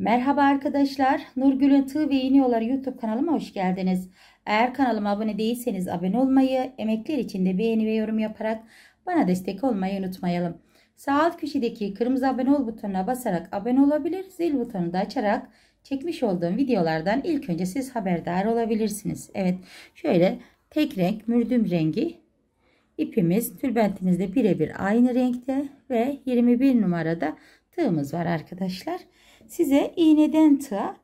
Merhaba arkadaşlar. Nurgül'ün Tığ ve İğne Yolları YouTube kanalıma hoş geldiniz. Eğer kanalıma abone değilseniz abone olmayı, emekler için de beğeni ve yorum yaparak bana destek olmayı unutmayalım. Sağ alt köşedeki kırmızı abone ol butonuna basarak abone olabilir, zil butonunu da açarak çekmiş olduğum videolardan ilk önce siz haberdar olabilirsiniz. Evet şöyle tek renk mürdüm rengi ipimiz tülbentimizde birebir aynı renkte ve 21 numarada tığımız var arkadaşlar. Arkadaşlar size iğneden tığa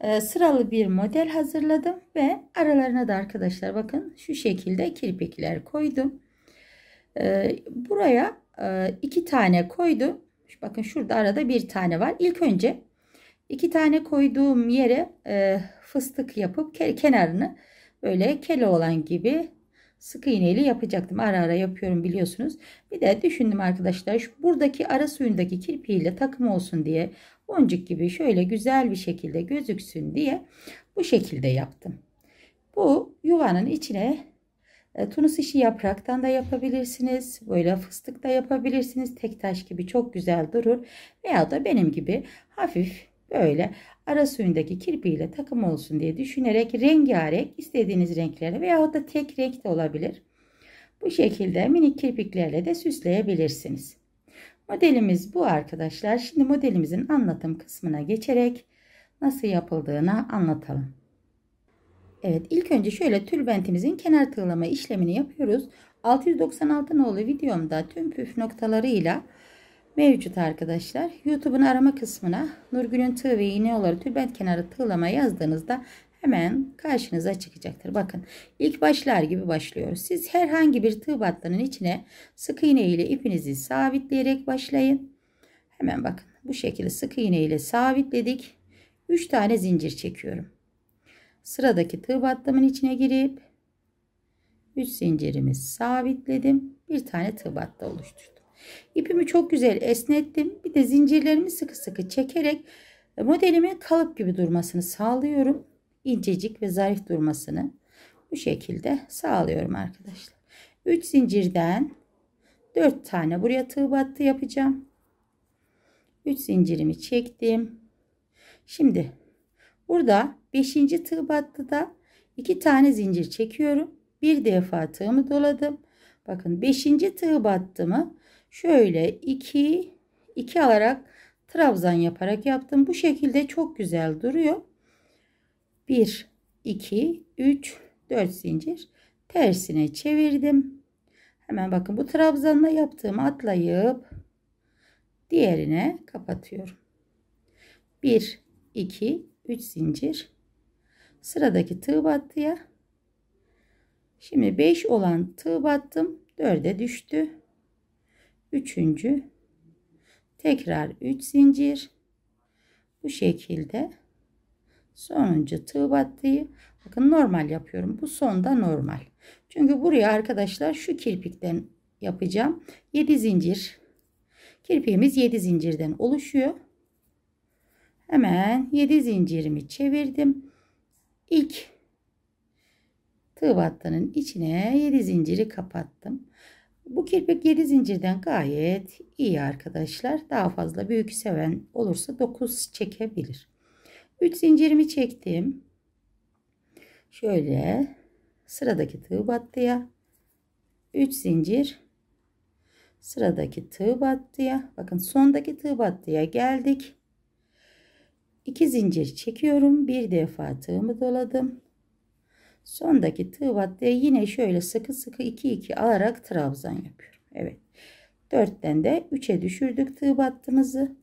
e, sıralı bir model hazırladım ve aralarına da arkadaşlar bakın şu şekilde kirpikler koydum. E, buraya e, iki tane koydum. Bakın şurada arada bir tane var. ilk önce iki tane koyduğum yere fıstık yapıp kenarını böyle kele olan gibi sık iğneyle yapacaktım. Ara ara yapıyorum biliyorsunuz. Bir de düşündüm arkadaşlar buradaki ara suyundaki kirpiğiyle takım olsun diye boncuk gibi şöyle güzel bir şekilde gözüksün diye bu şekilde yaptım. Bu yuvanın içine e, Tunus işi yapraktan da yapabilirsiniz. Böyle fıstık da yapabilirsiniz. Tek taş gibi çok güzel durur. Veya da benim gibi hafif böyle ara suyundaki kirpiyle takım olsun diye düşünerek rengarenk istediğiniz renklere veya da tek renk de olabilir. Bu şekilde minik kirpiklerle de süsleyebilirsiniz. Modelimiz bu arkadaşlar. Şimdi modelimizin anlatım kısmına geçerek nasıl yapıldığını anlatalım. Evet ilk önce şöyle tülbentimizin kenar tığlama işlemini yapıyoruz. 696 nolu videomda tüm püf noktalarıyla mevcut arkadaşlar. YouTube'un arama kısmına Nurgül'ün tığ ve iğne olarak tülbent kenarı tığlama yazdığınızda hemen karşınıza çıkacaktır. Bakın ilk başlar gibi başlıyoruz. Siz herhangi bir tığ battının içine sık iğne ile ipinizi sabitleyerek başlayın. Hemen bakın bu şekilde sık iğne ile sabitledik. 3 tane zincir çekiyorum. Sıradaki tığ battımın içine girip 3 zincirimi sabitledim. Bir tane tığ battı oluşturdum. İpimi çok güzel esnettim. Bir de zincirlerimi sıkı sıkı çekerek modelimin kalıp gibi durmasını sağlıyorum incecik ve zarif durmasını bu şekilde sağlıyorum arkadaşlar. 3 zincirden 4 tane buraya tığ battı yapacağım. 3 zincirimi çektim. Şimdi burada 5. tığ battı da 2 tane zincir çekiyorum. Bir defa tığımı doladım. Bakın 5. tığ battımı şöyle 2 2 alarak trabzan yaparak yaptım. Bu şekilde çok güzel duruyor. 1 2 3 4 zincir tersine çevirdim. Hemen bakın bu trabzanla yaptığım atlayıp diğerine kapatıyorum. 1 2 3 zincir sıradaki tığ battıya şimdi 5 olan tığ battım 4'e düştü. Üçüncü tekrar 3 üç zincir bu şekilde Sonuncu tığ battığı. Bakın normal yapıyorum. Bu sonda normal. Çünkü buraya arkadaşlar şu kirpikten yapacağım. 7 zincir. Kirpiğimiz 7 zincirden oluşuyor. Hemen 7 zincirimi çevirdim. İlk tığ battının içine 7 zinciri kapattım. Bu kirpik 7 zincirden gayet iyi arkadaşlar. Daha fazla büyük seven olursa 9 çekebilir. 3 zincirimi çektim. Şöyle sıradaki tığ battıya 3 zincir sıradaki tığ battıya bakın sondaki tığ battıya geldik. 2 zincir çekiyorum. Bir defa tığımı doladım. Sondaki tığ battıya yine şöyle sıkı sıkı 2 2 alarak trabzan yapıyorum. Evet. 4'ten de 3'e düşürdük tığ battığımızı.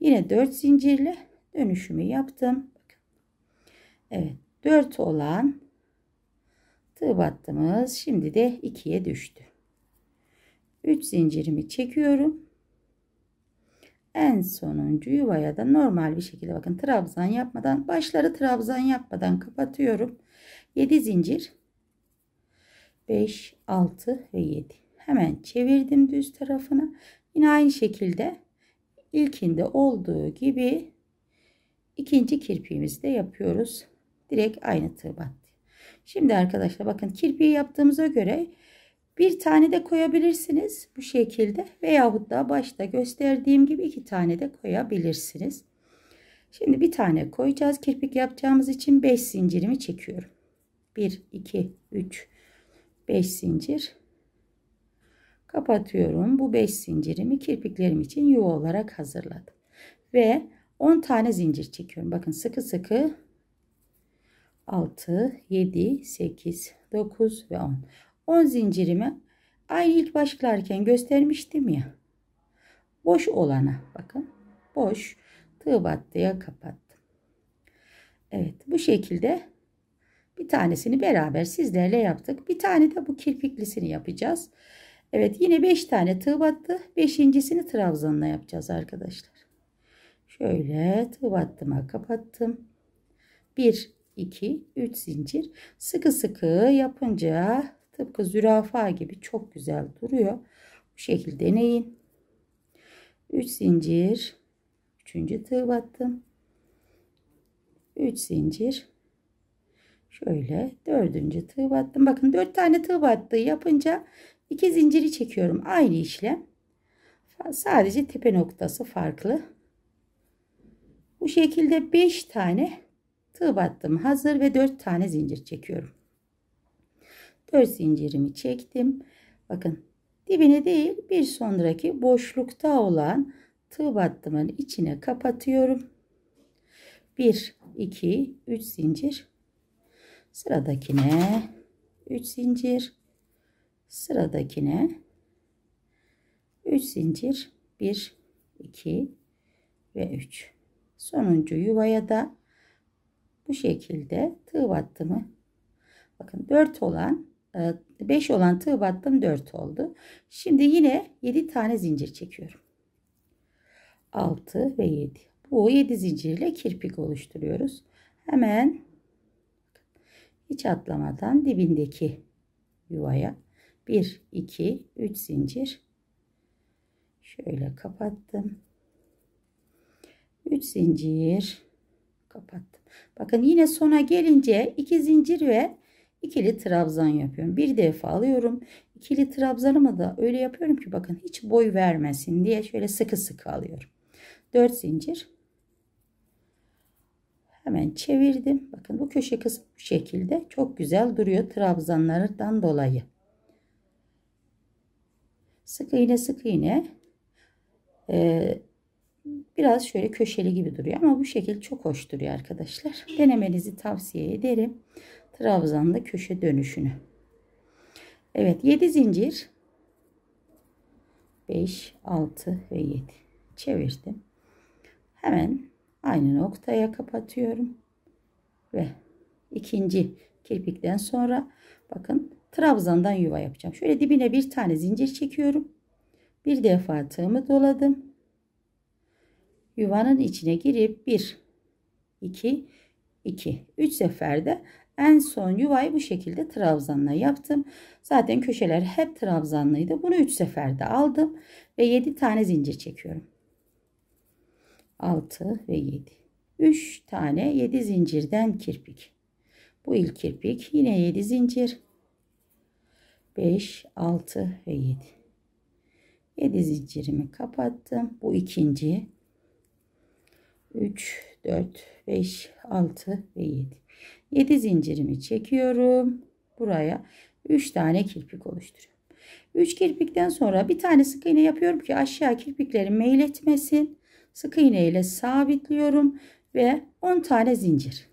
Yine 4 zincirle dönüşümü yaptım. Evet 4 olan tığ battığımız şimdi de 2'ye düştü. 3 zincirimi çekiyorum. En sonuncu yuvaya da normal bir şekilde bakın trabzan yapmadan başları trabzan yapmadan kapatıyorum. 7 zincir 5 6 ve 7 hemen çevirdim düz tarafına. Yine aynı şekilde ilkinde olduğu gibi İkinci kirpiğimizi de yapıyoruz. Direkt aynı tığ battı. Şimdi arkadaşlar bakın kirpiği yaptığımıza göre bir tane de koyabilirsiniz bu şekilde veyahut da başta gösterdiğim gibi iki tane de koyabilirsiniz. Şimdi bir tane koyacağız. Kirpik yapacağımız için 5 zincirimi çekiyorum. 1, 2, 3, 5 zincir. Kapatıyorum. Bu 5 zincirimi kirpiklerim için yuva olarak hazırladım. Ve 10 tane zincir çekiyorum. Bakın sıkı sıkı 6, 7, 8, 9 ve 10. 10 zincirimi aynı ilk başlarken göstermiştim ya. Boş olana bakın. Boş tığ battıya kapattım. Evet bu şekilde bir tanesini beraber sizlerle yaptık. Bir tane de bu kirpiklisini yapacağız. Evet yine 5 tane tığ battı. 5.sini trabzanla yapacağız arkadaşlar. Şöyle tığ battıma kapattım. 1, 2, 3 zincir. Sıkı sıkı yapınca tıpkı zürafa gibi çok güzel duruyor. Bu şekilde deneyin. 3 zincir. 3. tığ attım. 3 zincir. Şöyle dördüncü tığ attım. Bakın dört tane tığ attığı yapınca iki zinciri çekiyorum. Aynı işlem. Sadece tepe noktası farklı. Bu şekilde 5 tane tığ battım hazır ve 4 tane zincir çekiyorum. 4 zincirimi çektim. Bakın dibine değil bir sonraki boşlukta olan tığ battımın içine kapatıyorum. 1, 2, 3 zincir. Sıradakine 3 zincir. Sıradakine 3 zincir. 1, 2 ve 3 sonuncu yuvaya da bu şekilde tığ battımı bakın 4 olan 5 e, olan tığ battım 4 oldu. Şimdi yine 7 tane zincir çekiyorum. 6 ve 7. Bu 7 zincirle kirpik oluşturuyoruz. Hemen hiç atlamadan dibindeki yuvaya 1 2 3 zincir şöyle kapattım. 3 zincir kapattım. Bakın yine sona gelince 2 zincir ve ikili trabzan yapıyorum. Bir defa alıyorum. İkili trabzanımı da öyle yapıyorum ki bakın hiç boy vermesin diye şöyle sıkı sıkı alıyorum. 4 zincir. Hemen çevirdim. Bakın bu köşe kısmı bu şekilde çok güzel duruyor trabzanlardan dolayı. Sık iğne sık iğne e, Biraz şöyle köşeli gibi duruyor ama bu şekil çok hoş duruyor arkadaşlar. Denemenizi tavsiye ederim. Trabzan'da köşe dönüşünü. Evet 7 zincir. 5, 6 ve 7. Çevirdim. Hemen aynı noktaya kapatıyorum. Ve ikinci kirpikten sonra bakın trabzandan yuva yapacağım. Şöyle dibine bir tane zincir çekiyorum. Bir defa tığımı doladım yuvanın içine girip 1 2 2 3 seferde en son yuvayı bu şekilde trabzanla yaptım. Zaten köşeler hep trabzanlıydı. Bunu 3 seferde aldım ve 7 tane zincir çekiyorum. 6 ve 7. 3 tane 7 zincirden kirpik. Bu ilk kirpik yine 7 zincir. 5, 6 ve 7. 7 zincirimi kapattım. Bu ikinci. 3, 4, 5, 6 ve 7. 7 zincirimi çekiyorum. Buraya 3 tane kirpik oluşturuyorum. 3 kirpikten sonra bir tane sık iğne yapıyorum ki aşağı meyil etmesin. Sık iğne ile sabitliyorum ve 10 tane zincir.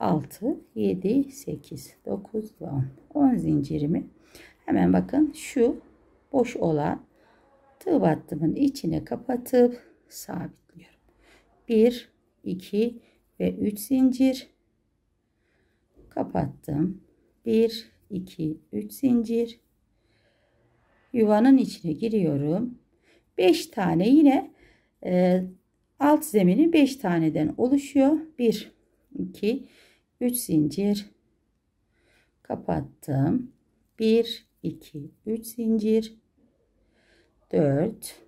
6, 7, 8, 9 10. 10 zincirimi hemen bakın şu boş olan tığ battımın içine kapatıp sabit. 1 2 ve 3 zincir kapattım 1 2 3 zincir yuvanın içine giriyorum 5 tane yine e, alt zemini 5 taneden oluşuyor 1 2 3 zincir kapattım 1 2 3 zincir 4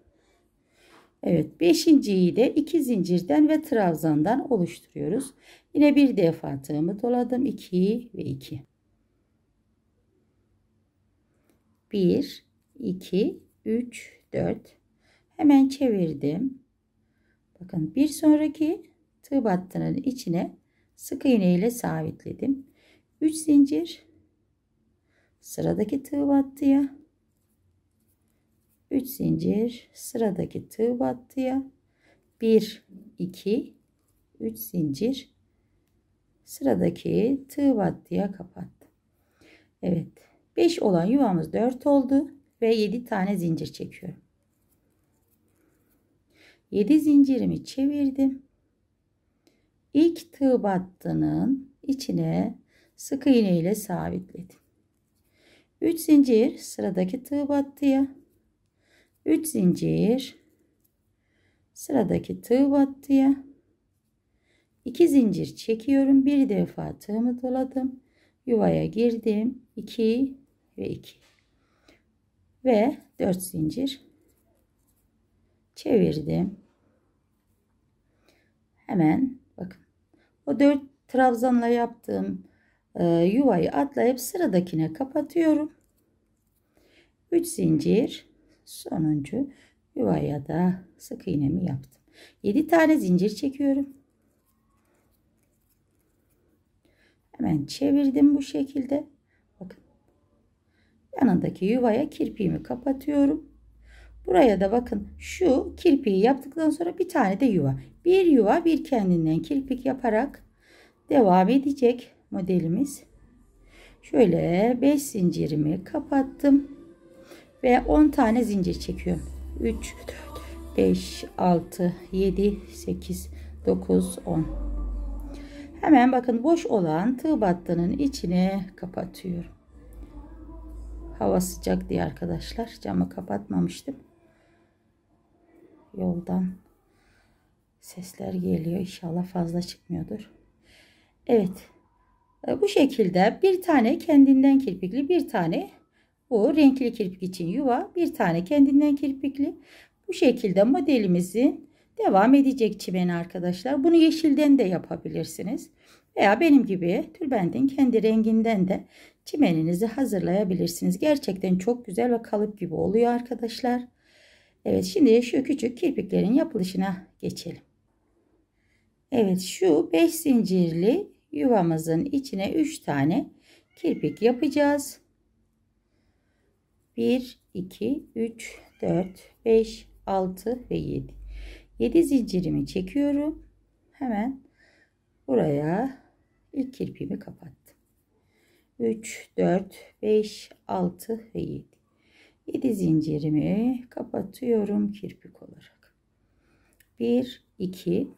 Evet beşinciyi de iki zincirden ve trabzandan oluşturuyoruz. Yine bir defa tığımı doladım. 2 ve 2. 1, 2, 3, 4. Hemen çevirdim. Bakın bir sonraki tığ battının içine sık iğne ile sabitledim. 3 zincir sıradaki tığ battıya 3 zincir sıradaki tığ battıya 1 2 3 zincir sıradaki tığ battıya kapattım. Evet 5 olan yuvamız 4 oldu ve 7 tane zincir çekiyorum. 7 zincirimi çevirdim. İlk tığ battının içine sık iğne ile sabitledim. 3 zincir sıradaki tığ battıya 3 zincir sıradaki tığ battıya 2 zincir çekiyorum bir defa tığımı doladım yuvaya girdim 2 ve 2 ve 4 zincir çevirdim hemen bakın o 4 trabzanla yaptığım e, yuvayı atlayıp sıradakine kapatıyorum 3 zincir sonuncu yuvaya da sık iğnemi yaptım. 7 tane zincir çekiyorum. Hemen çevirdim bu şekilde. Bakın. Yanındaki yuvaya kirpiğimi kapatıyorum. Buraya da bakın şu kirpiği yaptıktan sonra bir tane de yuva. Bir yuva bir kendinden kirpik yaparak devam edecek modelimiz. Şöyle 5 zincirimi kapattım ve 10 tane zincir çekiyorum. 3 5 6 7 8 9 10 hemen bakın boş olan tığ battının içine kapatıyorum hava sıcak diye arkadaşlar camı kapatmamıştım yoldan sesler geliyor inşallah fazla çıkmıyordur Evet e, bu şekilde bir tane kendinden kirpikli bir tane bu renkli kirpik için yuva bir tane kendinden kirpikli. Bu şekilde modelimizin devam edecek çimeni arkadaşlar. Bunu yeşilden de yapabilirsiniz. Veya benim gibi tülbentin kendi renginden de çimeninizi hazırlayabilirsiniz. Gerçekten çok güzel ve kalıp gibi oluyor arkadaşlar. Evet şimdi şu küçük kirpiklerin yapılışına geçelim. Evet şu 5 zincirli yuvamızın içine 3 tane kirpik yapacağız. 1, 2, 3, 4, 5, 6 ve 7. 7 zincirimi çekiyorum. Hemen buraya ilk kirpimi kapattım. 3, 4, 5, 6 ve 7. 7 zincirimi kapatıyorum kirpik olarak. 1, 2,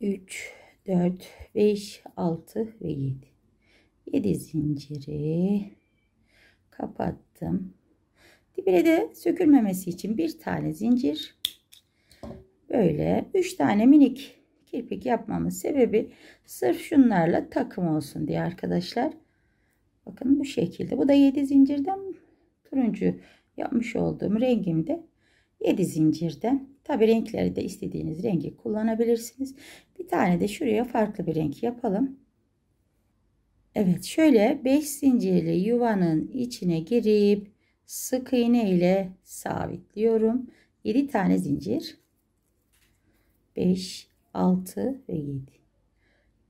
3, 4, 5, 6 ve 7. 7 zinciri kapattım. Dibine de sökülmemesi için bir tane zincir böyle üç tane minik kirpik yapmamın sebebi sırf şunlarla takım olsun diye arkadaşlar. Bakın bu şekilde. Bu da 7 zincirden turuncu yapmış olduğum rengimde 7 zincirden. Tabi renkleri de istediğiniz rengi kullanabilirsiniz. Bir tane de şuraya farklı bir renk yapalım. Evet şöyle 5 zincirli yuvanın içine girip sık iğne ile sabitliyorum. 7 tane zincir. 5, 6 ve 7.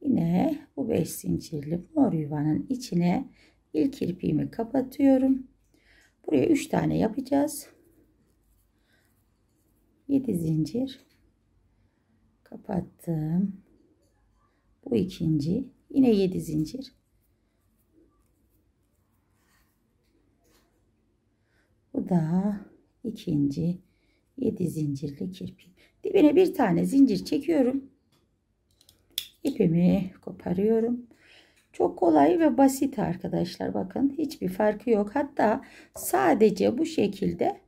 Yine bu 5 zincirli mor yuvanın içine ilk kirpiğimi kapatıyorum. Buraya 3 tane yapacağız. 7 zincir kapattım. Bu ikinci. Yine 7 zincir. Bu da ikinci 7 zincirli kirpik. Dibine bir tane zincir çekiyorum. İpimi koparıyorum. Çok kolay ve basit arkadaşlar. Bakın hiçbir farkı yok. Hatta sadece bu şekilde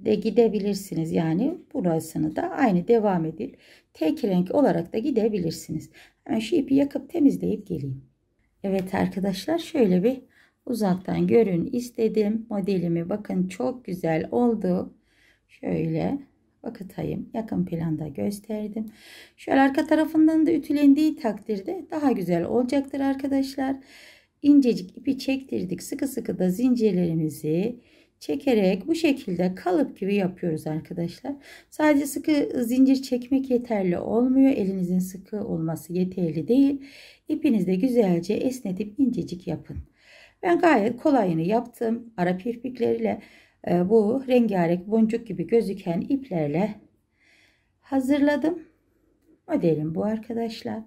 de gidebilirsiniz. Yani burasını da aynı devam edip tek renk olarak da gidebilirsiniz. Hemen şu ipi yakıp temizleyip geleyim. Evet arkadaşlar şöyle bir uzaktan görün istedim. Modelimi bakın çok güzel oldu. Şöyle bakıtayım. Yakın planda gösterdim. Şöyle arka tarafından da ütülendiği takdirde daha güzel olacaktır arkadaşlar. İncecik ipi çektirdik. Sıkı sıkı da zincirlerimizi çekerek bu şekilde kalıp gibi yapıyoruz arkadaşlar. Sadece sıkı zincir çekmek yeterli olmuyor. Elinizin sıkı olması yeterli değil. İpinizde güzelce esnetip incecik yapın. Ben gayet kolayını yaptım. Arap irpikleriyle e, bu rengarenk boncuk gibi gözüken iplerle hazırladım. Modelim bu arkadaşlar.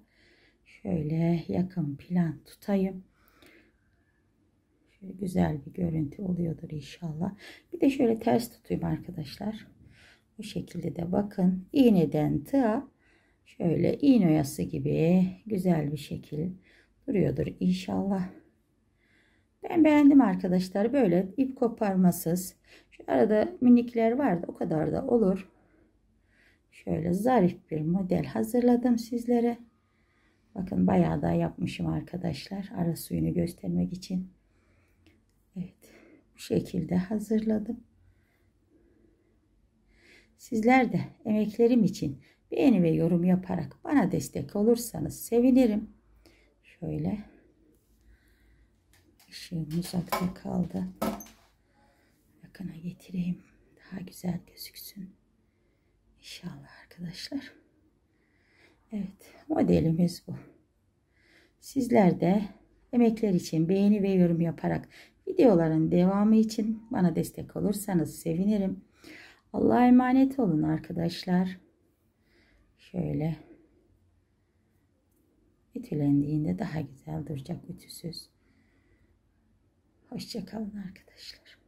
Şöyle yakın plan tutayım. Şöyle güzel bir görüntü oluyordur inşallah. Bir de şöyle ters tutayım arkadaşlar. Bu şekilde de bakın. iğneden tığa şöyle iğne oyası gibi güzel bir şekil duruyordur inşallah. Ben beğendim arkadaşlar. Böyle ip koparmasız. Şu arada minikler vardı. O kadar da olur. Şöyle zarif bir model hazırladım sizlere. Bakın bayağı da yapmışım arkadaşlar. Ara suyunu göstermek için. Evet. Bu şekilde hazırladım. Sizler de emeklerim için beğeni ve yorum yaparak bana destek olursanız sevinirim. Şöyle ışığım uzakta kaldı. Yakına getireyim. Daha güzel gözüksün. İnşallah arkadaşlar. Evet modelimiz bu. Sizler de emekler için beğeni ve yorum yaparak videoların devamı için bana destek olursanız sevinirim. Allah'a emanet olun arkadaşlar. Şöyle ütülendiğinde daha güzel duracak ütüsüz. Hoşçakalın arkadaşlar.